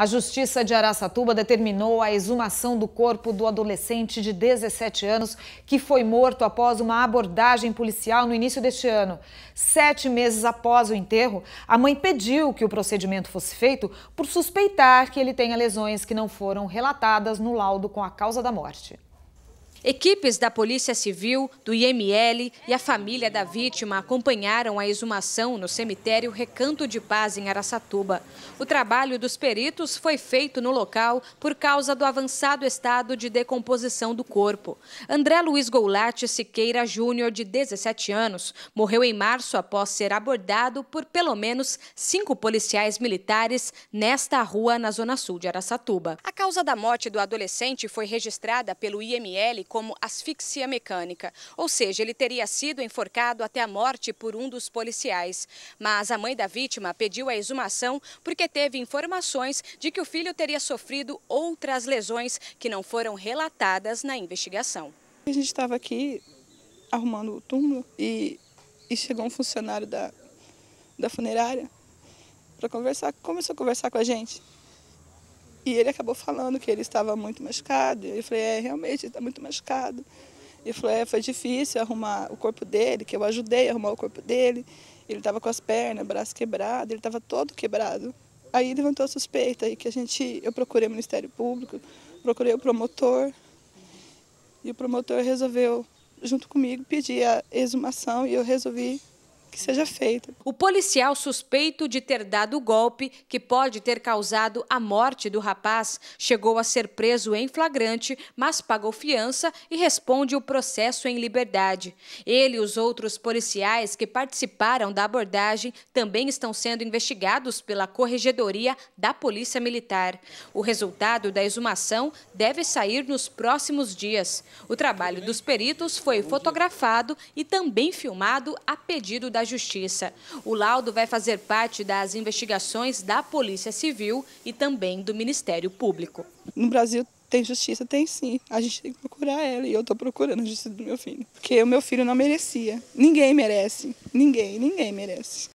A Justiça de Araçatuba determinou a exumação do corpo do adolescente de 17 anos que foi morto após uma abordagem policial no início deste ano. Sete meses após o enterro, a mãe pediu que o procedimento fosse feito por suspeitar que ele tenha lesões que não foram relatadas no laudo com a causa da morte. Equipes da Polícia Civil, do IML e a família da vítima acompanharam a exumação no cemitério Recanto de Paz, em Araçatuba. O trabalho dos peritos foi feito no local por causa do avançado estado de decomposição do corpo. André Luiz Goulart Siqueira Júnior, de 17 anos, morreu em março após ser abordado por pelo menos cinco policiais militares nesta rua na zona sul de Araçatuba. A causa da morte do adolescente foi registrada pelo IML como asfixia mecânica, ou seja, ele teria sido enforcado até a morte por um dos policiais. Mas a mãe da vítima pediu a exumação porque teve informações de que o filho teria sofrido outras lesões que não foram relatadas na investigação. A gente estava aqui arrumando o túmulo e, e chegou um funcionário da, da funerária para conversar, começou a conversar com a gente. E ele acabou falando que ele estava muito machucado. Eu falei, é, realmente, ele está muito machucado. Ele falou, é, foi difícil arrumar o corpo dele, que eu ajudei a arrumar o corpo dele. Ele estava com as pernas, braço quebrado, ele estava todo quebrado. Aí levantou a suspeita e que a gente, eu procurei o Ministério Público, procurei o promotor. E o promotor resolveu, junto comigo, pedir a exumação e eu resolvi que seja feito. O policial suspeito de ter dado o golpe, que pode ter causado a morte do rapaz, chegou a ser preso em flagrante, mas pagou fiança e responde o processo em liberdade. Ele e os outros policiais que participaram da abordagem também estão sendo investigados pela Corregedoria da Polícia Militar. O resultado da exumação deve sair nos próximos dias. O trabalho dos peritos foi fotografado e também filmado a pedido da da Justiça. O laudo vai fazer parte das investigações da Polícia Civil e também do Ministério Público. No Brasil tem justiça? Tem sim. A gente tem que procurar ela e eu estou procurando a justiça do meu filho. Porque o meu filho não merecia. Ninguém merece. Ninguém, ninguém merece.